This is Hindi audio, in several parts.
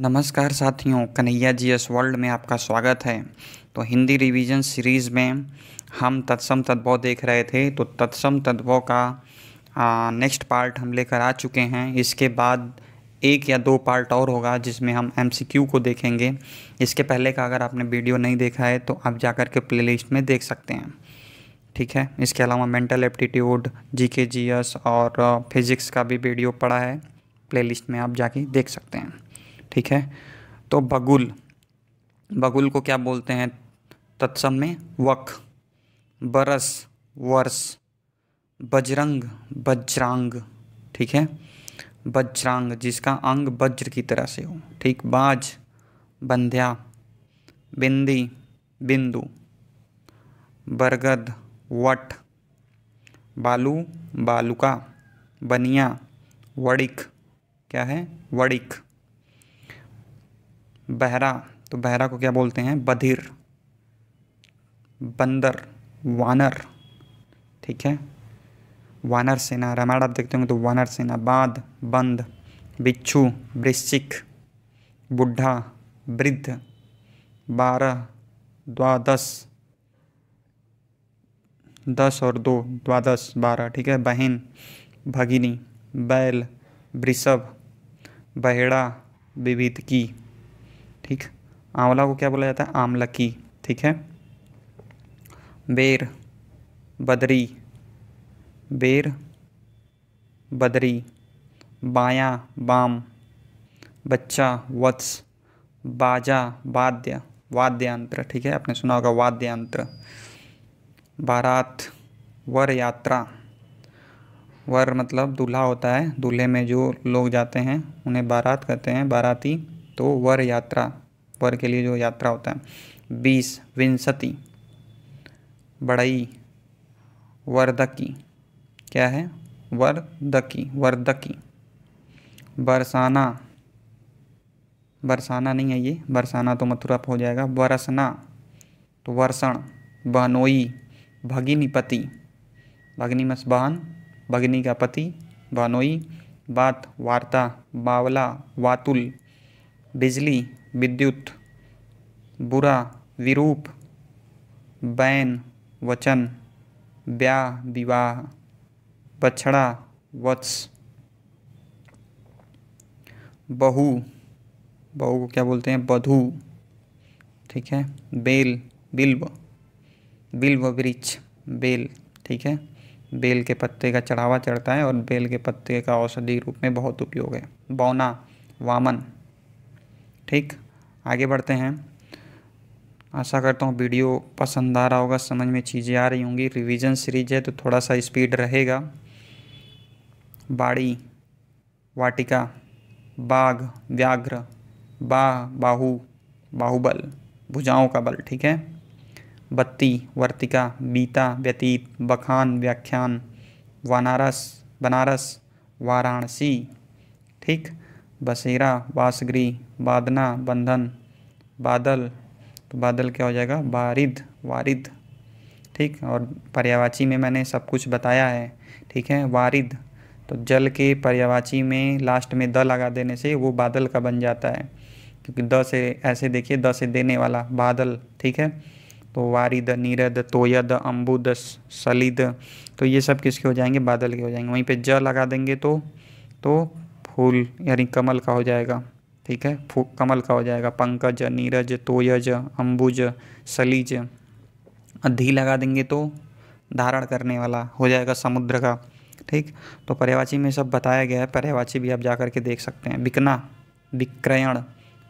नमस्कार साथियों कन्हैया जी एस वर्ल्ड में आपका स्वागत है तो हिंदी रिवीजन सीरीज़ में हम तत्सम तद्भव देख रहे थे तो तत्सम तद्भव का नेक्स्ट पार्ट हम लेकर आ चुके हैं इसके बाद एक या दो पार्ट और होगा जिसमें हम एमसीक्यू को देखेंगे इसके पहले का अगर आपने वीडियो नहीं देखा है तो आप जा कर के लिस्ट में देख सकते हैं ठीक है इसके अलावा मेंटल एप्टीट्यूड जी के जी एस और फिज़िक्स का भी वीडियो पड़ा है लिस्ट में आप जाके देख सकते हैं ठीक है तो बगुल बगुल को क्या बोलते हैं तत्सम में वक बरस वर्ष बजरंग बज्रांग ठीक है बज्रांग जिसका अंग वज्र की तरह से हो ठीक बाज बंध्या बिंदी बिंदु बरगद वट बालू बालुका बनिया वड़िक क्या है वड़िक बहरा तो बहरा को क्या बोलते हैं बधिर बंदर वानर ठीक है वानर सेना रामायण आप देखते होंगे तो वानर सेना बाद बंद बिच्छू वृश्चिक बुढ़ा वृद्ध बारह द्वादश दस और दो द्वादश बारह ठीक है बहन भगिनी बैल वृषभ बहेड़ा की ठीक आंवला को क्या बोला जाता है आमलकी ठीक है बेर बदरी बेर बदरी बायां बाम बच्चा वत्स बाजा वाद्य वाद्यंत्र ठीक है आपने सुना होगा वाद्यंत्र बारात वर यात्रा वर मतलब दूल्हा होता है दूल्हे में जो लोग जाते हैं उन्हें बारात कहते हैं बाराती तो वर यात्रा वर के लिए जो यात्रा होता है बीस विंसति बड़ई वर्दकी क्या है वर्दकी वर्दकी बरसाना बरसाना नहीं है ये बरसाना तो मथुरा हो जाएगा बरसना तो वर्षण बहनोई भगिनीपति मस बहन भगनी का पति बहनोई बात वार्ता बावला वातुल बिजली विद्युत बुरा विरूप बैन वचन ब्याह विवाह बछड़ा वत्स बहू बहू को क्या बोलते हैं बधू ठीक है बेल बिल्व बिल्व वृक्ष बेल ठीक है बेल के पत्ते का चढ़ावा चढ़ता है और बेल के पत्ते का औषधि रूप में बहुत उपयोग है बौना वामन ठीक आगे बढ़ते हैं आशा करता हूँ वीडियो पसंद आ रहा होगा समझ में चीज़ें आ रही होंगी रिवीजन सीरीज है तो थोड़ा सा स्पीड रहेगा बाड़ी वाटिका बाघ व्याघ्र बाह बाहु बाहुबल भुजाओं का बल ठीक है बत्ती वर्तिका बीता व्यतीत बखान व्याख्यान वानारस बनारस वाराणसी ठीक बसेरा बासगरी बादना बंधन बादल तो बादल क्या हो जाएगा बारिद वारिद ठीक और पर्यावाची में मैंने सब कुछ बताया है ठीक है वारिद तो जल के पर्यावाची में लास्ट में द लगा देने से वो बादल का बन जाता है क्योंकि द से ऐसे देखिए द से देने वाला बादल ठीक है तो वारिद नीरद तोयद अम्बुद सलिद तो ये सब किसके हो जाएंगे बादल के हो जाएंगे वहीं पे ज लगा देंगे तो तो फूल यानी कमल का हो जाएगा ठीक है कमल का हो जाएगा पंकज नीरज तोयज अम्बुज सलीज अधि लगा देंगे तो धारण करने वाला हो जाएगा समुद्र का ठीक तो पर्यावाची में सब बताया गया है पर्यावाची भी आप जा कर के देख सकते हैं बिकना विक्रयण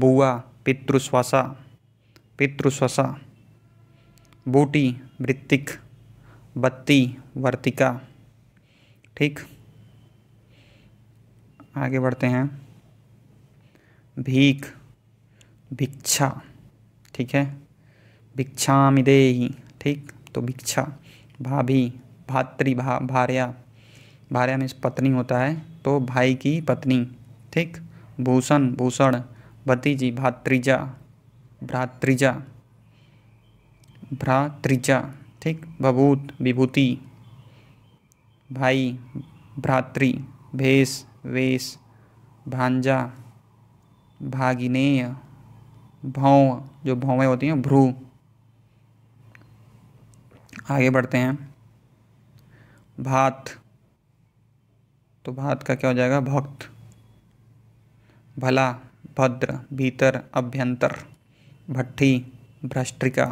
बुआ पितृश्वासा पितृश्वासा बूटी वृत्तिक बत्ती वर्तिका ठीक आगे बढ़ते हैं भीख भिक्षा ठीक है भिक्षा मिदेही ठीक तो भिक्षा भाभी भातृ भा भार्या भार्या में पत्नी होता है तो भाई की पत्नी ठीक भूषण भूषण भतीजी भातृजा भ्रातृजा भ्रातृजा ठीक भभूत विभूति भाई भ्रातृ भेष वेश भांजा भागिनेय भौं जो भौवें होती हैं भ्रू आगे बढ़ते हैं भात तो भात का क्या हो जाएगा भक्त भला भद्र भीतर अभ्यंतर भट्टी भ्रष्टिका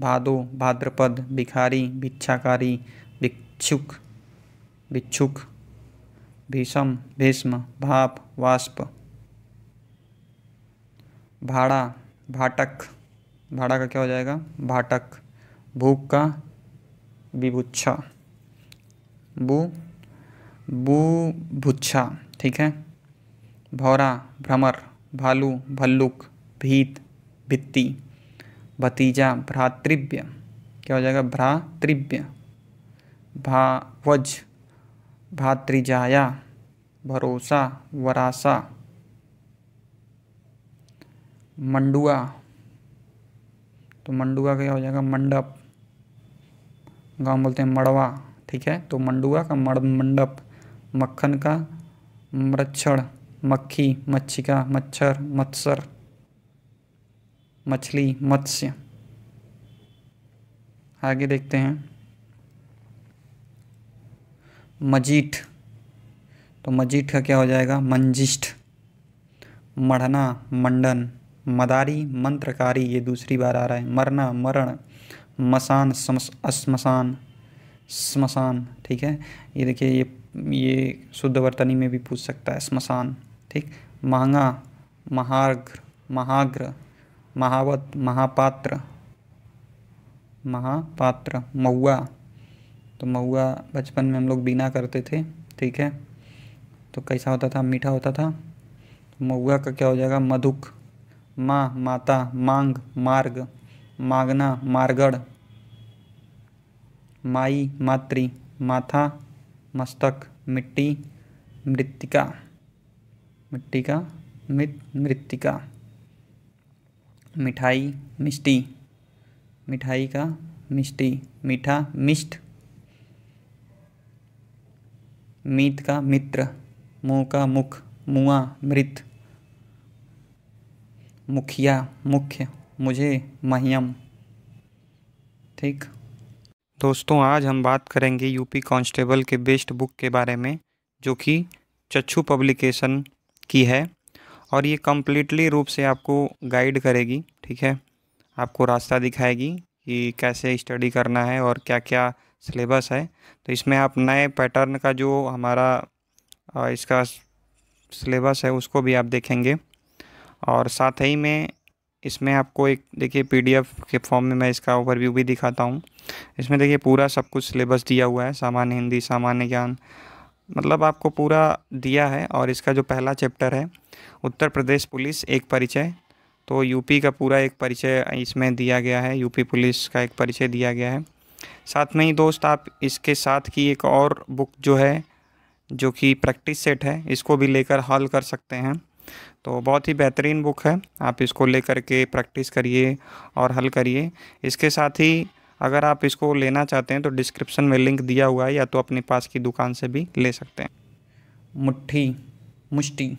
भादो भाद्रपद भिखारी भिक्षाकारी भिक्षुक भिक्षुक भीषम भीष्म भाप वाष्प भाड़ा भाटक भाड़ा का क्या हो जाएगा भाटक भूख का विभुच्छा बु बू भुच्छा ठीक है भौरा भ्रमर भालू भल्लुक भीत भित्ती भतीजा भ्रातृव्य क्या हो जाएगा भ्रातृव्य भावज भातृजाया भरोसा वरासा मंडुआ तो मंडुआ क्या हो जाएगा मंडप गांव बोलते हैं मड़वा ठीक है तो मंडुआ का मड़ मंडप मक्खन का मृक्षण मक्खी मच्छिका मच्छर मत्सर मछली मत्स्य आगे देखते हैं मजीठ तो मजीठ का क्या हो जाएगा मंजिष्ठ मढ़ना मंडन मदारी मंत्रकारी ये दूसरी बार आ रहा है मरना मरण मसान शमशान शमशान ठीक है ये देखिए ये ये शुद्ध वर्तनी में भी पूछ सकता है शमशान ठीक महंगा महाग्र महाग्र महावत महापात्र महापात्र महुआ तो महुआ बचपन में हम लोग बीना करते थे ठीक है तो कैसा होता था मीठा होता था तो महुआ का क्या हो जाएगा मधुक माँ माता मांग मार्ग मांगना मारगढ़ माई मातृ माथा मस्तक मिट्टी मृतिका मिट्टी का मृत मृतिका मिठाई मिष्टी मिठाई का मिष्टी मीठा मिष्ट मीत का मित्र मुँह का मुख मुआ मृत मुखिया मुख्य मुझे महियम ठीक दोस्तों आज हम बात करेंगे यूपी कांस्टेबल के बेस्ट बुक के बारे में जो कि चच्छू पब्लिकेशन की है और ये कम्प्लीटली रूप से आपको गाइड करेगी ठीक है आपको रास्ता दिखाएगी कि कैसे स्टडी करना है और क्या क्या सिलेबस है तो इसमें आप नए पैटर्न का जो हमारा इसका सिलेबस है उसको भी आप देखेंगे और साथ ही में इसमें आपको एक देखिए पीडीएफ के फॉर्म में मैं इसका ओवरव्यू भी दिखाता हूँ इसमें देखिए पूरा सब कुछ सिलेबस दिया हुआ है सामान्य हिंदी सामान्य ज्ञान मतलब आपको पूरा दिया है और इसका जो पहला चैप्टर है उत्तर प्रदेश पुलिस एक परिचय तो यूपी का पूरा एक परिचय इसमें दिया गया है यूपी पुलिस का एक परिचय दिया गया है साथ में ही दोस्त आप इसके साथ की एक और बुक जो है जो कि प्रैक्टिस सेट है इसको भी लेकर हल कर सकते हैं तो बहुत ही बेहतरीन बुक है आप इसको लेकर के प्रैक्टिस करिए और हल करिए इसके साथ ही अगर आप इसको लेना चाहते हैं तो डिस्क्रिप्शन में लिंक दिया हुआ है या तो अपने पास की दुकान से भी ले सकते हैं मुट्ठी मुष्टि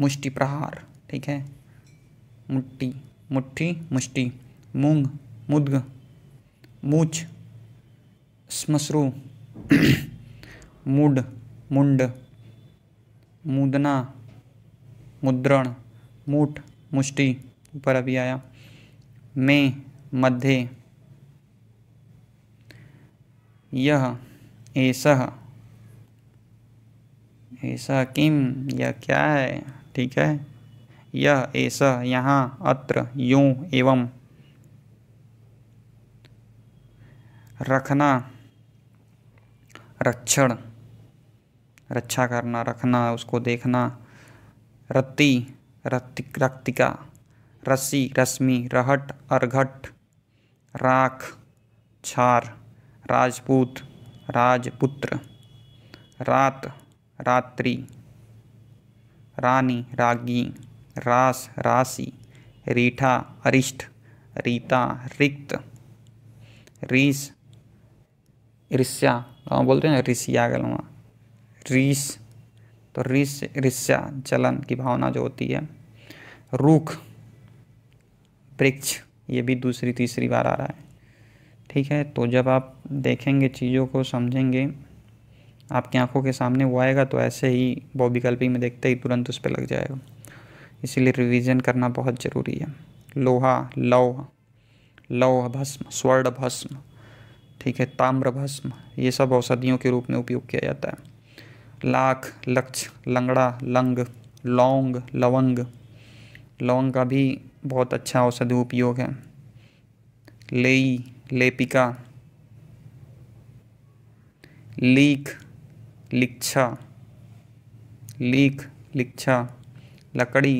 मुष्टि प्रहार ठीक है मुट्ठी मुट्ठी मुष्टि मूंग मुदग मूछ स्मश्रु मुड मुंड मुदना मुद्रण मूठ मुष्टि ऊपर अभी आया में मध्य यह ऐसा ऐसा किम यह क्या है ठीक है यह ऐसा यहाँ अत्र यूँ एवं रखना रक्षण रक्षा करना रखना उसको देखना रत्ती रत्तिक रक्तिका रस्सी रश्मि रहट अर्घट राख छार राजपूत राजपुत्र रात रात्रि रानी रागी रास राशि रीठा अरिष्ट रीता रिक्त रीस ऋष्या गाँव बोलते हैं ऋषिया गलवा रीस तो रीस ऋष्या चलन की भावना जो होती है रूख वृक्ष ये भी दूसरी तीसरी बार आ रहा है ठीक है तो जब आप देखेंगे चीज़ों को समझेंगे आपकी आंखों के सामने वो आएगा तो ऐसे ही बॉबिकल्पिंग में देखते ही तुरंत उस पर लग जाएगा इसीलिए रिवीजन करना बहुत ज़रूरी है लोहा लौह लौह भस्म स्वर्ण भस्म ठीक है ताम्रभस्म ये सब औषधियों के रूप में उपयोग किया जाता है लाख लक्ष लंगड़ा लंग लौंग लवंग लौंग का भी बहुत अच्छा औषधि उपयोग है लेई लेपिका लीक लिक्षा लीक लिक्षा लकड़ी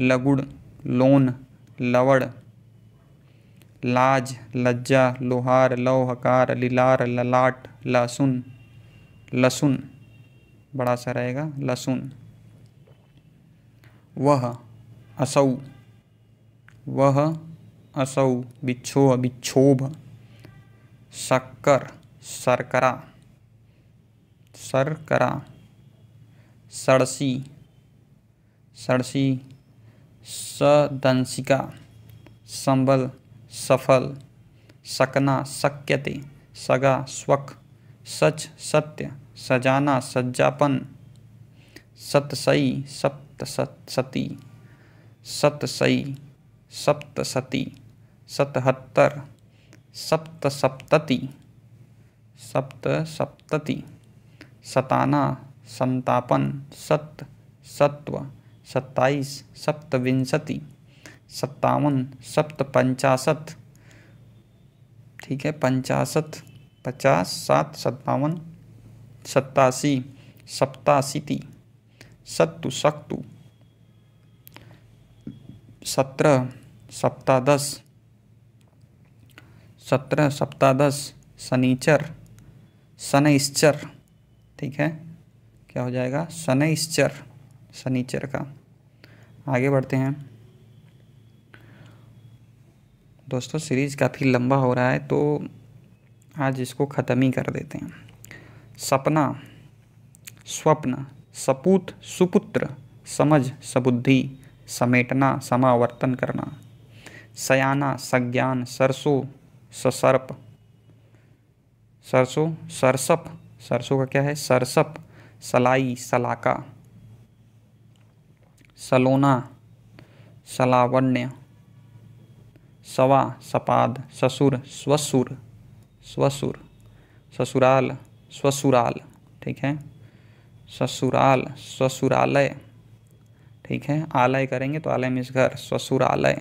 लगुड़ लोन लवड़ लाज लज्जा लोहार लौहकार लिलार ललाट लहसुन लसुन बड़ा सा रहेगा लसुन वह असौ वह असौ बिछोह बिछोभ शक्कर शर्करा शर्करा सड़सी सड़सी सदंशिका संबल सफल सकना शक्यते सगा स्वक सच सत्य सजाना सज्जापन सतसई सप्त सती सतसई सप्त सती सतहत्तर सप्त सप्तति सप्त सप्तति सताना संतापन सत सत्व सत्ताईस सप्तविंशति सत्तावन सप्त पंचाशत ठीक है पंचाशत पचास सात सत्तावन सत्तासी सप्ताशीति सत्तु सक्तु सत्रह सप्तादश सत्रह सप्तादश शनिचर शनिश्चर ठीक है क्या हो जाएगा शनिश्चर शनिचर का आगे बढ़ते हैं दोस्तों सीरीज़ काफ़ी लंबा हो रहा है तो आज इसको ख़त्म ही कर देते हैं सपना स्वप्न सपूत सुपुत्र समझ सबुद्धि समेटना समावर्तन करना सयाना सज्ञान सरसों ससर्प सरसो सरसप सरसों का क्या है सरसप सलाई सलाका सलोना सलावण्य सवा सपाद ससुर स्वसुर स्वसुर ससुराल स्वसुराल ठीक है ससुराल ससुरालय ठीक है आलय करेंगे तो आलय मिस घर ससुरालय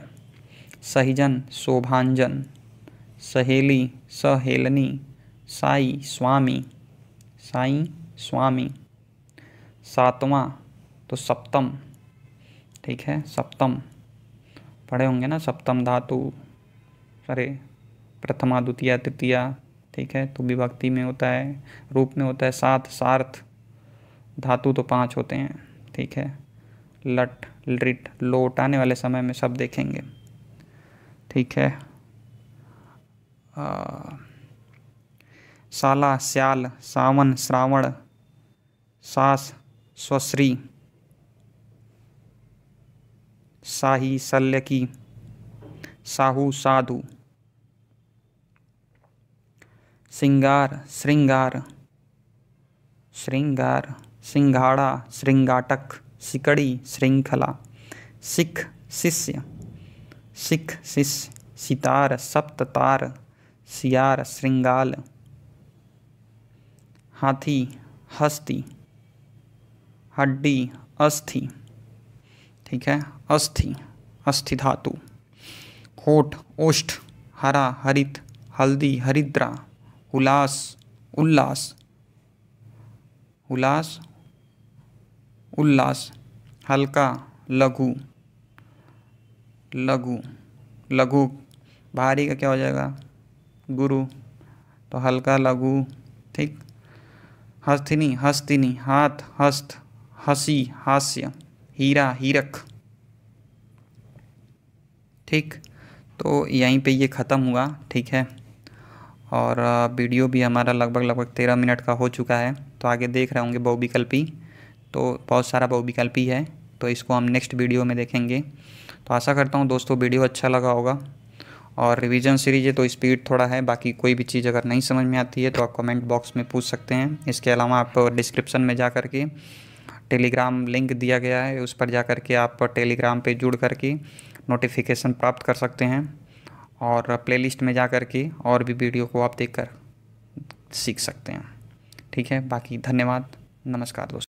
सहिजन शोभांजन सहेली सहेलनी साई स्वामी साई स्वामी सातवां तो सप्तम ठीक है सप्तम पढ़े होंगे ना सप्तम धातु सॉरी प्रथमा द्वितीय तृतीया ठीक है तो विभक्ति में होता है रूप में होता है सात सार्थ धातु तो पांच होते हैं ठीक है लट लिट लोट आने वाले समय में सब देखेंगे ठीक है आ, साला स्याल सावन श्रावण सास स्वश्री साही शल्यकी साहू साधु श्रृंगार श्रृंगार श्रृंगार सिंघाड़ा श्रृंगाटक सिकड़ी श्रृंखला सिख शिष्य सिख शिष्य सितार सप्ततार सियार श्रृंगाल हाथी हस्ती हड्डी अस्थि ठीक है अस्थि अस्थि धातु होट ओष्ठ हरा हरित हल्दी हरिद्रा उल्लास उल्लास उल्लास उल्लास हल्का लघु लघु लघु भारी का क्या हो जाएगा गुरु तो हल्का लघु ठीक हस्तिनी हस्तिनी हाथ हस्त हसी हास्य हीरा हीरक ठीक तो यहीं पे ये ख़त्म हुआ ठीक है और वीडियो भी हमारा लगभग लगभग तेरह मिनट का हो चुका है तो आगे देख रहे होंगे बहुविकल्पी तो बहुत सारा बहुविकल्पी है तो इसको हम नेक्स्ट वीडियो में देखेंगे तो आशा करता हूँ दोस्तों वीडियो अच्छा लगा होगा और रिवीजन सीरीज है तो स्पीड थोड़ा है बाकी कोई भी चीज़ अगर नहीं समझ में आती है तो आप कमेंट बॉक्स में पूछ सकते हैं इसके अलावा आप डिस्क्रिप्शन में जा करके टेलीग्राम लिंक दिया गया है उस पर जा कर के आप टेलीग्राम पे जुड़ कर के नोटिफिकेशन प्राप्त कर सकते हैं और प्लेलिस्ट में जा कर के और भी वीडियो को आप देख कर सीख सकते हैं ठीक है बाकी धन्यवाद नमस्कार दोस्तों